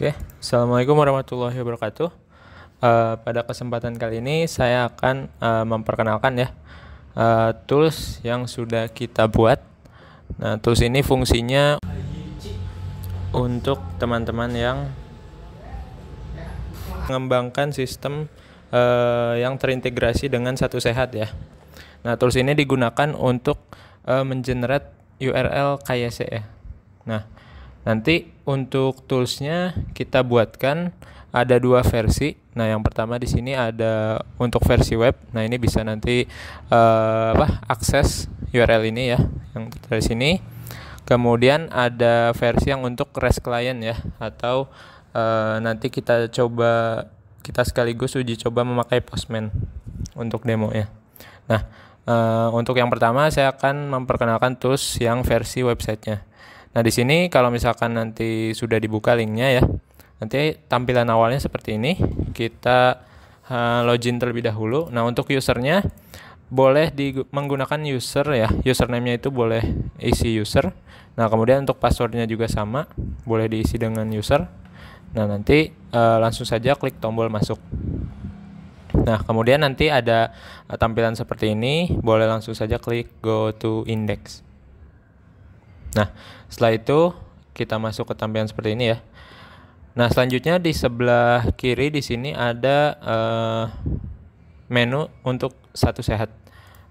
Oke, Assalamualaikum warahmatullahi wabarakatuh. Uh, pada kesempatan kali ini saya akan uh, memperkenalkan ya uh, tools yang sudah kita buat. Nah, tools ini fungsinya untuk teman-teman yang mengembangkan sistem uh, yang terintegrasi dengan satu sehat ya. Nah, tools ini digunakan untuk uh, mengenerate URL KYC ya. E. Nah, Nanti untuk toolsnya kita buatkan ada dua versi. Nah, yang pertama di sini ada untuk versi web. Nah, ini bisa nanti uh, apa? akses URL ini ya yang dari sini. Kemudian ada versi yang untuk REST client ya atau uh, nanti kita coba kita sekaligus uji coba memakai Postman untuk demo ya. Nah, uh, untuk yang pertama saya akan memperkenalkan tools yang versi websitenya. Nah di sini kalau misalkan nanti sudah dibuka linknya ya, nanti tampilan awalnya seperti ini. Kita uh, login terlebih dahulu. Nah untuk usernya boleh di, menggunakan user ya, username-nya itu boleh isi user. Nah kemudian untuk passwordnya juga sama, boleh diisi dengan user. Nah nanti uh, langsung saja klik tombol masuk. Nah, kemudian nanti ada eh, tampilan seperti ini, boleh langsung saja klik go to index. Nah, setelah itu kita masuk ke tampilan seperti ini ya. Nah, selanjutnya di sebelah kiri di sini ada uh, menu untuk satu sehat.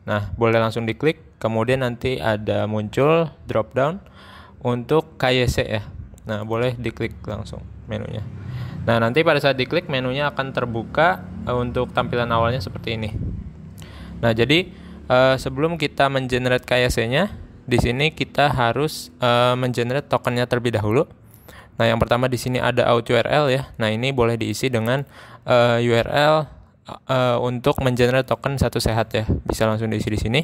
Nah, boleh langsung diklik, kemudian nanti ada muncul drop down untuk KYC ya. Nah, boleh diklik langsung menunya. Nah, nanti pada saat diklik menunya akan terbuka eh, untuk tampilan awalnya seperti ini. Nah, jadi uh, sebelum kita mengenerate KYC-nya, di sini kita harus uh, mengenerate tokennya terlebih dahulu. Nah, yang pertama di sini ada out URL ya. Nah, ini boleh diisi dengan uh, eh, URL uh, eh, untuk mengenerate token satu sehat ya. Bisa langsung diisi di sini.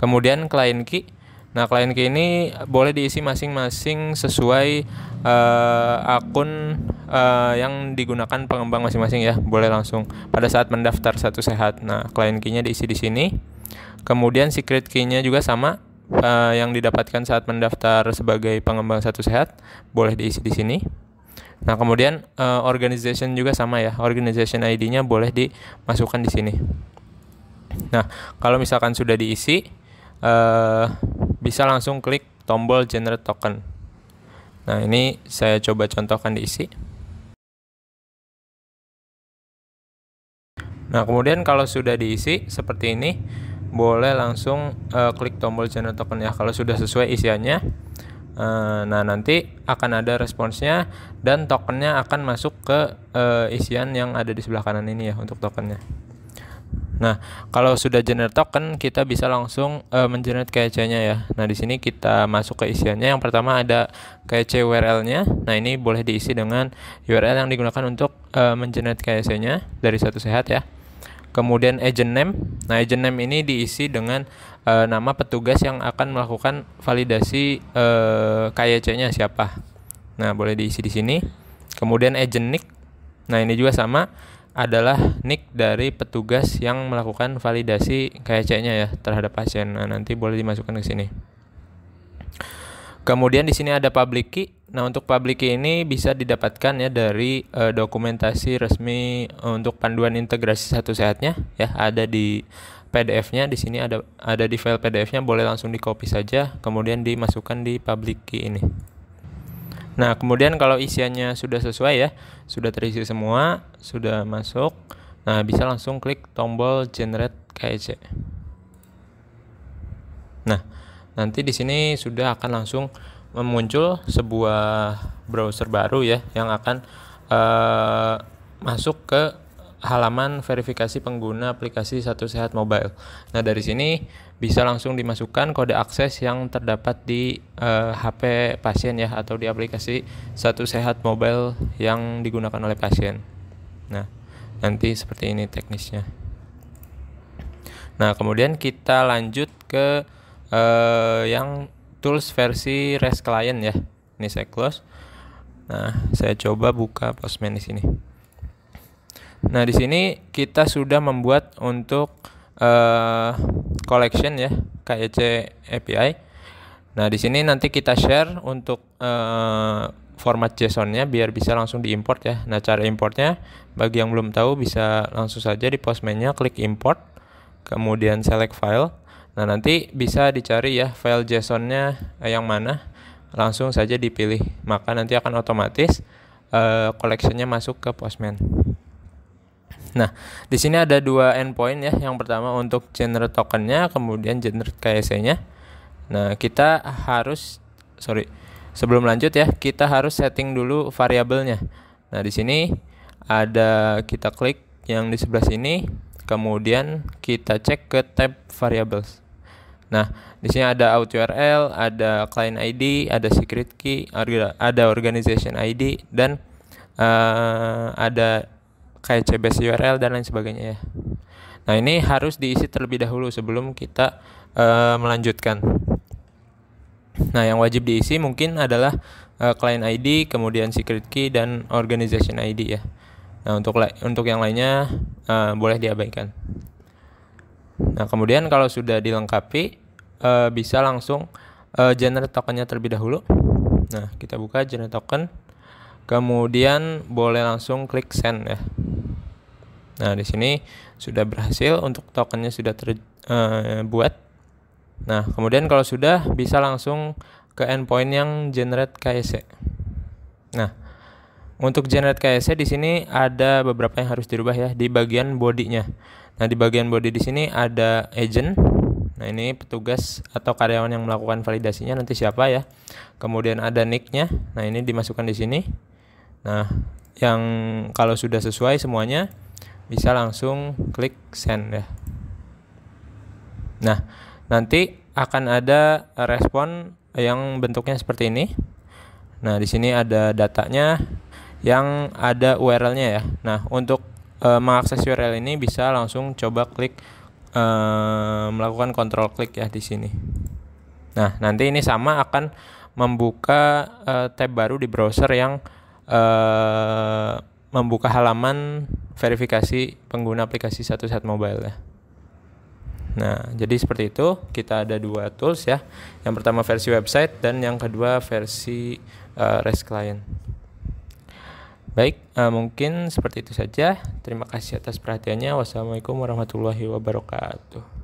Kemudian client key. Nah, client key ini boleh diisi masing-masing sesuai uh, akun uh, yang digunakan pengembang masing-masing ya. Boleh langsung pada saat mendaftar satu sehat. Nah, client key-nya diisi di sini. Kemudian secret key-nya juga sama uh, yang didapatkan saat mendaftar sebagai pengembang satu sehat boleh diisi di sini. Nah, kemudian uh, organization juga sama ya. Organization ID-nya boleh dimasukkan di sini. Nah, kalau misalkan sudah diisi uh, bisa langsung klik tombol generate token. Nah, ini saya coba contohkan diisi. Nah, kemudian kalau sudah diisi seperti ini boleh langsung uh, klik tombol channel token ya kalau sudah sesuai isiannya uh, nah nanti akan ada responsnya dan tokennya akan masuk ke uh, isian yang ada di sebelah kanan ini ya untuk tokennya Nah, kalau sudah generate token, kita bisa langsung uh, mengenerate nya ya. Nah, di sini kita masuk ke isiannya. Yang pertama ada kyc URL-nya. Nah, ini boleh diisi dengan URL yang digunakan untuk uh, mengenerate nya dari satu sehat ya kemudian agent name. Nah, agent name ini diisi dengan uh, nama petugas yang akan melakukan validasi uh, eh, KYC-nya siapa. Nah, boleh diisi di sini. Kemudian agent nick. Nah, ini juga sama adalah nick dari petugas yang melakukan validasi KYC-nya ya terhadap pasien. Nah, nanti boleh dimasukkan ke sini. Kemudian di sini ada public key. Nah, untuk public key ini bisa didapatkan ya dari e, dokumentasi resmi eh, untuk panduan integrasi satu sehatnya ya ada di PDF-nya di sini ada ada di file PDF-nya boleh langsung di copy saja kemudian dimasukkan di public key ini. Nah, kemudian kalau isiannya sudah sesuai ya, sudah terisi semua, sudah masuk. Nah, bisa langsung klik tombol generate KEC nanti di sini sudah akan langsung muncul sebuah browser baru ya yang akan uh, masuk ke halaman verifikasi pengguna aplikasi Satu Sehat Mobile. Nah, dari sini bisa langsung dimasukkan kode akses yang terdapat di uh, eh, HP pasien ya atau di aplikasi Satu Sehat Mobile yang digunakan oleh pasien. Nah, nanti seperti ini teknisnya. Nah, kemudian kita lanjut ke uh, yang tools versi REST client ya. Ini saya close. Nah, saya coba buka Postman di sini. Nah, di sini kita sudah membuat untuk uh, collection ya, KYC API. Nah, di sini nanti kita share untuk uh, format JSON-nya biar bisa langsung diimport ya. Nah, cara importnya bagi yang belum tahu bisa langsung saja di Postman-nya klik import, kemudian select file. Nah, nanti bisa dicari ya file JSON-nya eh, yang mana. Langsung saja dipilih. Maka nanti akan otomatis uh, eh, collection-nya masuk ke Postman. Nah, di sini ada dua endpoint ya. Yang pertama untuk generate tokennya, kemudian generate KYC-nya. Nah, kita harus sorry sebelum lanjut ya kita harus setting dulu variabelnya nah di sini ada kita klik yang di sebelah sini kemudian kita cek ke tab variables Nah, di sini ada auto URL, ada client ID, ada secret key, ada organization ID dan uh, ada kayak CBS URL dan lain sebagainya ya. Nah, ini harus diisi terlebih dahulu sebelum kita uh, melanjutkan. Nah, yang wajib diisi mungkin adalah uh, client ID, kemudian secret key dan organization ID ya. Nah, untuk untuk yang lainnya uh, boleh diabaikan. Nah, kemudian kalau sudah dilengkapi uh, bisa langsung uh, eh, generate tokennya terlebih dahulu. Nah, kita buka generate token. Kemudian boleh langsung klik send ya. Nah, di sini sudah berhasil untuk tokennya sudah terbuat. Eh, uh, nah, kemudian kalau sudah bisa langsung ke endpoint yang generate KYC. E nah, untuk generate KSC di sini ada beberapa yang harus dirubah ya di bagian bodinya. Nah, di bagian body di sini ada agent. Nah, ini petugas atau karyawan yang melakukan validasinya nanti siapa ya. Kemudian ada nicknya. Nah, ini dimasukkan di sini. Nah, yang kalau sudah sesuai semuanya bisa langsung klik send ya. Nah, nanti akan ada respon yang bentuknya seperti ini. Nah, di sini ada datanya, yang ada URL-nya ya. Nah, untuk e, mengakses URL ini bisa langsung coba klik e, melakukan kontrol klik ya di sini. Nah, nanti ini sama akan membuka e, tab baru di browser yang e, membuka halaman verifikasi pengguna aplikasi satu set mobile ya. Nah, jadi seperti itu. Kita ada dua tools ya. Yang pertama versi website dan yang kedua versi uh, REST client. Baik, uh, mungkin seperti itu saja. Terima kasih atas perhatiannya. Wassalamualaikum warahmatullahi wabarakatuh.